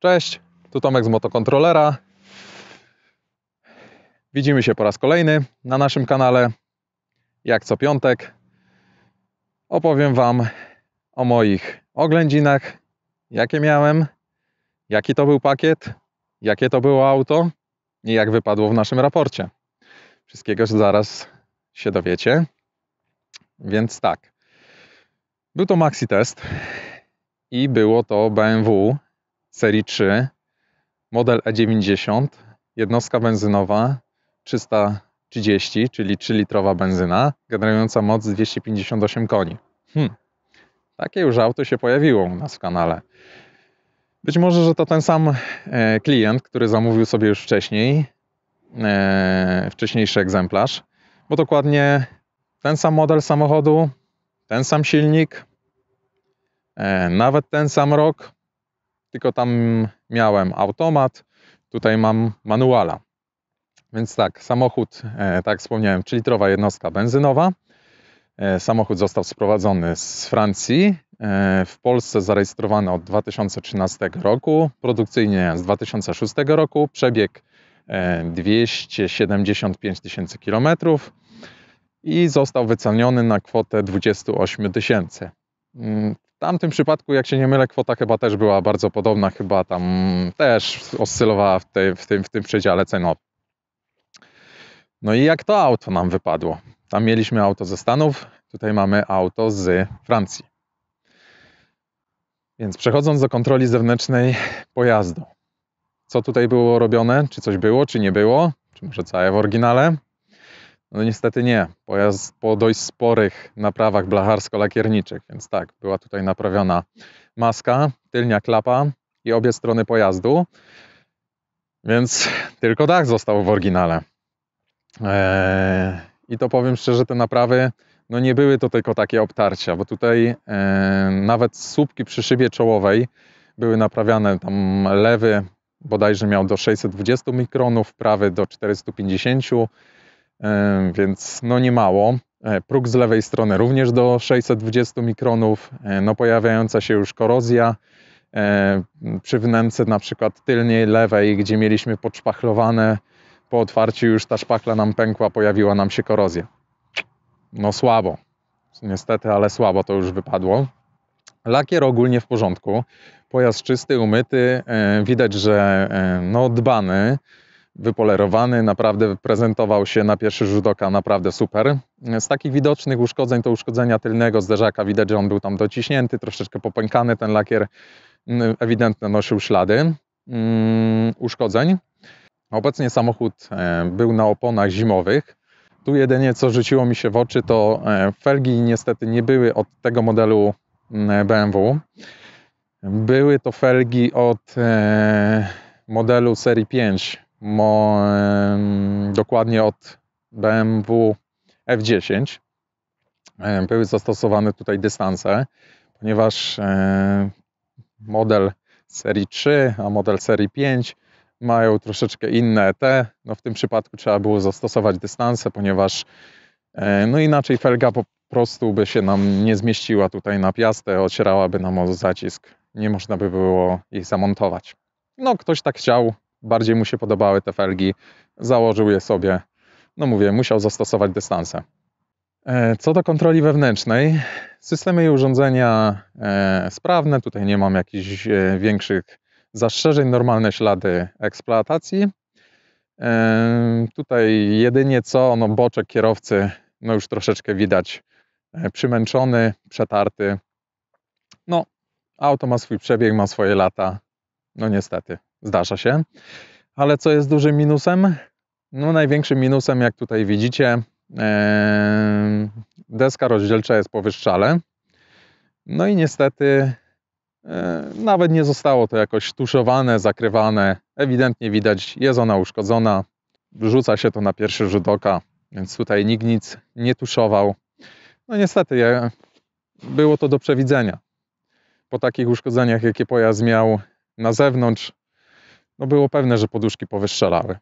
Cześć, tu Tomek z Motokontrolera. Widzimy się po raz kolejny na naszym kanale. Jak co piątek opowiem Wam o moich oględzinach, jakie miałem, jaki to był pakiet, jakie to było auto i jak wypadło w naszym raporcie. Wszystkiego zaraz się dowiecie. Więc tak. Był to maxi test i było to BMW serii 3, model E90, jednostka benzynowa 330, czyli 3-litrowa benzyna, generująca moc 258 koni. Hmm. Takie już auto się pojawiło u nas w kanale. Być może, że to ten sam e, klient, który zamówił sobie już wcześniej, e, wcześniejszy egzemplarz, bo dokładnie ten sam model samochodu, ten sam silnik, e, nawet ten sam rok, tylko tam miałem automat, tutaj mam manuala. Więc tak, samochód, e, tak jak wspomniałem, 3-litrowa jednostka benzynowa. E, samochód został sprowadzony z Francji, e, w Polsce zarejestrowany od 2013 roku, produkcyjnie z 2006 roku, przebieg 275 tysięcy kilometrów i został wyceniony na kwotę 28 tysięcy. Mm, w tamtym przypadku, jak się nie mylę, kwota chyba też była bardzo podobna, chyba tam też oscylowała w, w, tym, w tym przedziale cenowym. No i jak to auto nam wypadło? Tam mieliśmy auto ze Stanów, tutaj mamy auto z Francji. Więc przechodząc do kontroli zewnętrznej pojazdu, co tutaj było robione? Czy coś było, czy nie było? Czy może całe w oryginale? No niestety nie. Pojazd po dość sporych naprawach blacharsko-lakierniczych, więc tak, była tutaj naprawiona maska, tylnia klapa i obie strony pojazdu. Więc tylko dach został w oryginale. Eee, I to powiem szczerze, te naprawy no nie były to tylko takie obtarcia, bo tutaj e, nawet słupki przy szybie czołowej były naprawiane. Tam lewy bodajże miał do 620 mikronów, prawy do 450 więc no nie mało. E, próg z lewej strony również do 620 mikronów, e, no pojawiająca się już korozja e, przy wnęce na przykład tylniej, lewej, gdzie mieliśmy podszpachlowane, po otwarciu już ta szpachla nam pękła, pojawiła nam się korozja. No słabo, niestety, ale słabo to już wypadło. Lakier ogólnie w porządku, pojazd czysty, umyty, widać, że no dbany, wypolerowany, naprawdę prezentował się na pierwszy rzut oka naprawdę super. Z takich widocznych uszkodzeń to uszkodzenia tylnego zderzaka, widać, że on był tam dociśnięty, troszeczkę popękany ten lakier, mm, ewidentnie nosił ślady mm, uszkodzeń. Obecnie samochód e, był na oponach zimowych. Tu jedynie co rzuciło mi się w oczy to e, felgi niestety nie były od tego modelu mm, BMW. Były to felgi od e, modelu serii 5 mo, dokładnie od BMW F10 były zastosowane tutaj dystanse, ponieważ model serii 3, a model serii 5 mają troszeczkę inne ET. No w tym przypadku trzeba było zastosować dystanse, ponieważ no inaczej felga po prostu by się nam nie zmieściła tutaj na piastę, ocierałaby nam o zacisk. Nie można by było jej zamontować. No ktoś tak chciał, bardziej mu się podobały te felgi, założył je sobie. No mówię, musiał zastosować dystansę. E, co do kontroli wewnętrznej, systemy i urządzenia e, sprawne, tutaj nie mam jakichś e, większych zastrzeżeń, normalne ślady eksploatacji. Tutaj jedynie co, no boczek kierowcy, no już troszeczkę widać przymęczony, przetarty. No, auto ma swój przebieg, ma swoje lata. No niestety. Zdarza się. Ale co jest dużym minusem? No, największym minusem, jak tutaj widzicie, deska rozdzielcza jest powyższale. No i niestety nawet nie zostało to jakoś tuszowane, zakrywane. Ewidentnie widać, jest ona uszkodzona. Rzuca się to na pierwszy rzut oka, więc tutaj nikt nic nie tuszował. No niestety było to do przewidzenia. Po takich uszkodzeniach, jakie pojazd miał na zewnątrz, no było pewne, że poduszki powyszczelały.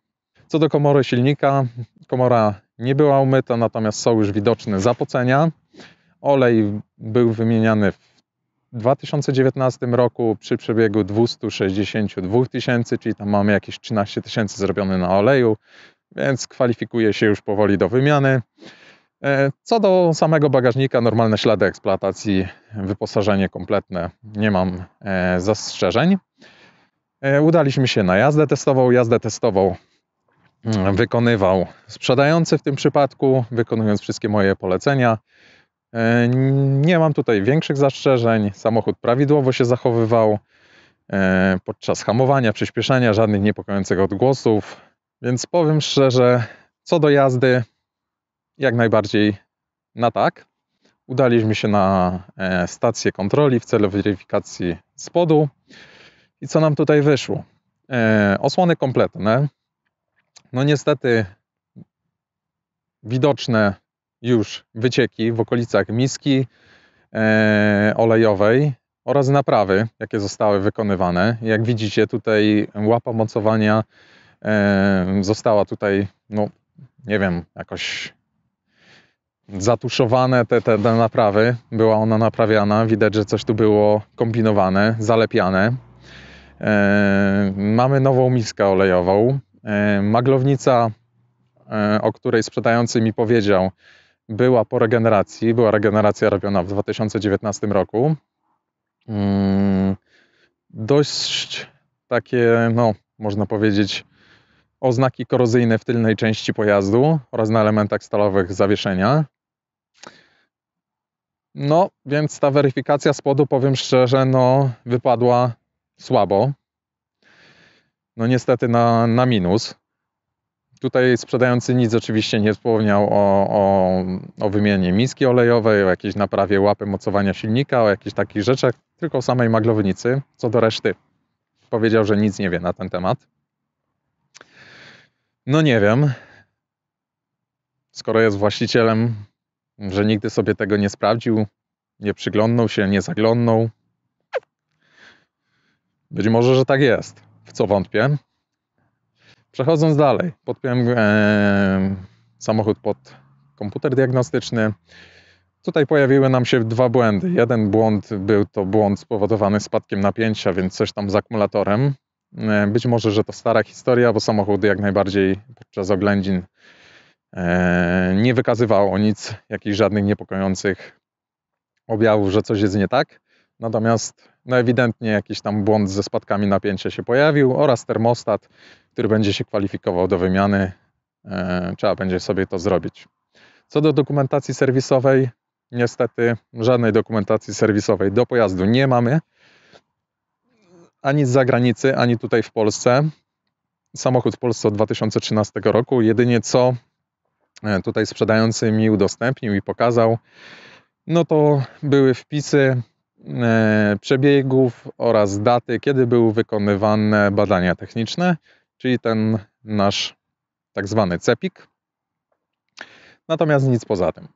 Co do komory silnika, komora nie była umyta, natomiast są już widoczne zapocenia. Olej był wymieniany w 2019 roku przy przebiegu 262 tysięcy, czyli tam mamy jakieś 13 tysięcy zrobione na oleju, więc kwalifikuje się już powoli do wymiany. E, co do samego bagażnika, normalne ślady eksploatacji, wyposażenie kompletne, nie mam e, zastrzeżeń. E, udaliśmy się na jazdę testową. Jazdę testową mm, wykonywał sprzedający w tym przypadku, wykonując wszystkie moje polecenia. E, nie mam tutaj większych zastrzeżeń. Samochód prawidłowo się zachowywał e, podczas hamowania, przyspieszania żadnych niepokojących odgłosów. Więc powiem szczerze, co do jazdy, jak najbardziej na tak. Udaliśmy się na stację kontroli w celu weryfikacji spodu. I co nam tutaj wyszło? E, osłony kompletne. No niestety widoczne już wycieki w okolicach miski e, olejowej oraz naprawy, jakie zostały wykonywane. Jak widzicie tutaj łapa mocowania e, została tutaj, no nie wiem, jakoś zatuszowane te, te, te naprawy. Była ona naprawiana, widać, że coś tu było kombinowane, zalepiane. E, mamy nową miskę olejową. E, Maglownica, e, o której sprzedający mi powiedział, była po regeneracji. Była regeneracja robiona w 2019 roku. Mm, dość takie, no, można powiedzieć, oznaki korozyjne w tylnej części pojazdu oraz na elementach stalowych zawieszenia. No, więc ta weryfikacja spodu, powiem szczerze, no, wypadła słabo. No niestety na, na minus. Tutaj sprzedający nic oczywiście nie wspomniał o, o, o wymianie miski olejowej, o jakiejś naprawie łapy mocowania silnika, o jakichś takich rzeczach, tylko o samej maglownicy. Co do reszty, powiedział, że nic nie wie na ten temat. No nie wiem. Skoro jest właścicielem, że nigdy sobie tego nie sprawdził, nie przyglądnął się, nie zaglądnął, być może, że tak jest, w co wątpię. Przechodząc dalej, podpiąłem e, samochód pod komputer diagnostyczny. Tutaj pojawiły nam się dwa błędy. Jeden błąd był to błąd spowodowany spadkiem napięcia, więc coś tam z akumulatorem. E, być może, że to stara historia, bo samochód jak najbardziej podczas oględzin e, nie wykazywało nic, jakichś żadnych niepokojących objawów, że coś jest nie tak. Natomiast no ewidentnie jakiś tam błąd ze spadkami napięcia się pojawił oraz termostat, który będzie się kwalifikował do wymiany. E, trzeba będzie sobie to zrobić. Co do dokumentacji serwisowej, niestety żadnej dokumentacji serwisowej do pojazdu nie mamy. Ani z zagranicy, ani tutaj w Polsce. Samochód w Polsce od 2013 roku. Jedynie co e, tutaj sprzedający mi udostępnił i pokazał, no to były wpisy E, przebiegów oraz daty, kiedy były wykonywane badania techniczne, czyli ten nasz tak zwany CEPIK. Natomiast nic poza tym.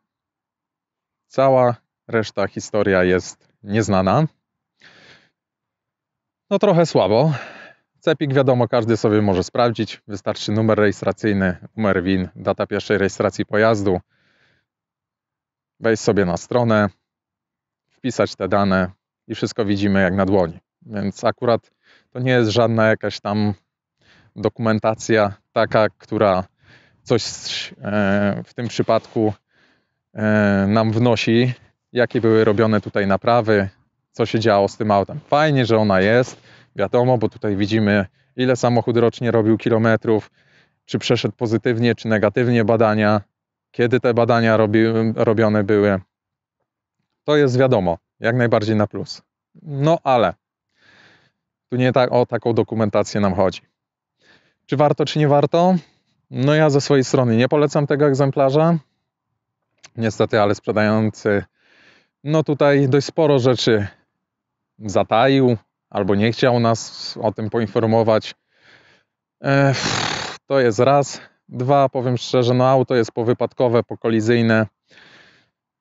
Cała reszta historia jest nieznana. No trochę słabo. CEPIK wiadomo, każdy sobie może sprawdzić. Wystarczy numer rejestracyjny, numer WIN, data pierwszej rejestracji pojazdu. Wejdź sobie na stronę, wpisać te dane i wszystko widzimy jak na dłoni. Więc akurat to nie jest żadna jakaś tam dokumentacja taka, która coś e, w tym przypadku e, nam wnosi, jakie były robione tutaj naprawy, co się działo z tym autem. Fajnie, że ona jest, wiadomo, bo tutaj widzimy, ile samochód rocznie robił kilometrów, czy przeszedł pozytywnie, czy negatywnie badania, kiedy te badania robi, robione były. To jest wiadomo, jak najbardziej na plus. No ale tu nie tak o taką dokumentację nam chodzi. Czy warto, czy nie warto? No ja ze swojej strony nie polecam tego egzemplarza. Niestety, ale sprzedający no tutaj dość sporo rzeczy zataił albo nie chciał nas o tym poinformować. Ech, to jest raz. Dwa, powiem szczerze, no auto jest powypadkowe, pokolizyjne.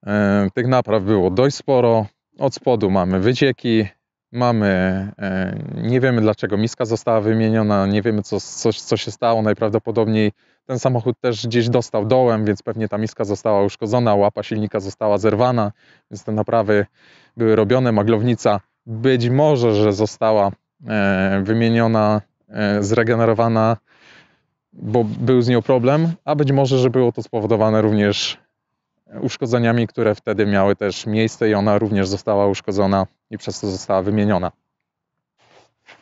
E, tych napraw było dość sporo. Od spodu mamy wycieki, mamy, e, nie wiemy dlaczego miska została wymieniona, nie wiemy co, co, co się stało. Najprawdopodobniej ten samochód też gdzieś dostał dołem, więc pewnie ta miska została uszkodzona, łapa silnika została zerwana, więc te naprawy były robione. Maglownica być może, że została e, wymieniona, zregenerowana, bo był z nią problem, a być może, że było to spowodowane również uszkodzeniami, które wtedy miały też miejsce i ona również została uszkodzona i przez to została wymieniona.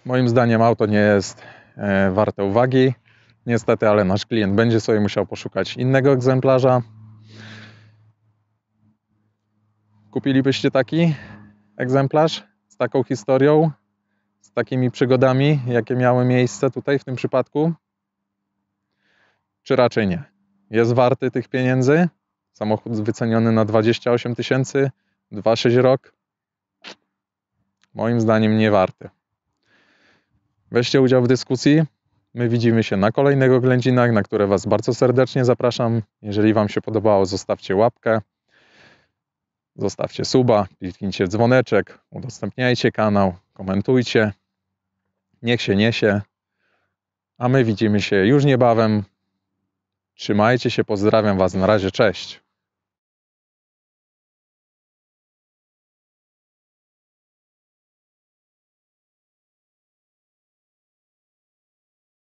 Moim zdaniem auto nie jest e, warte uwagi. Niestety, ale nasz klient będzie sobie musiał poszukać innego egzemplarza. Kupilibyście taki egzemplarz z taką historią, z takimi przygodami, jakie miały miejsce tutaj w tym przypadku? Czy raczej nie? Jest warty tych pieniędzy? Samochód wyceniony na 28 tysięcy, 2-6 rok. Moim zdaniem nie warty. Weźcie udział w dyskusji. My widzimy się na kolejnych oględzinach, na które Was bardzo serdecznie zapraszam. Jeżeli Wam się podobało, zostawcie łapkę, zostawcie suba, kliknijcie dzwoneczek, udostępniajcie kanał, komentujcie. Niech się niesie. A my widzimy się już niebawem. Trzymajcie się, pozdrawiam Was. Na razie, cześć.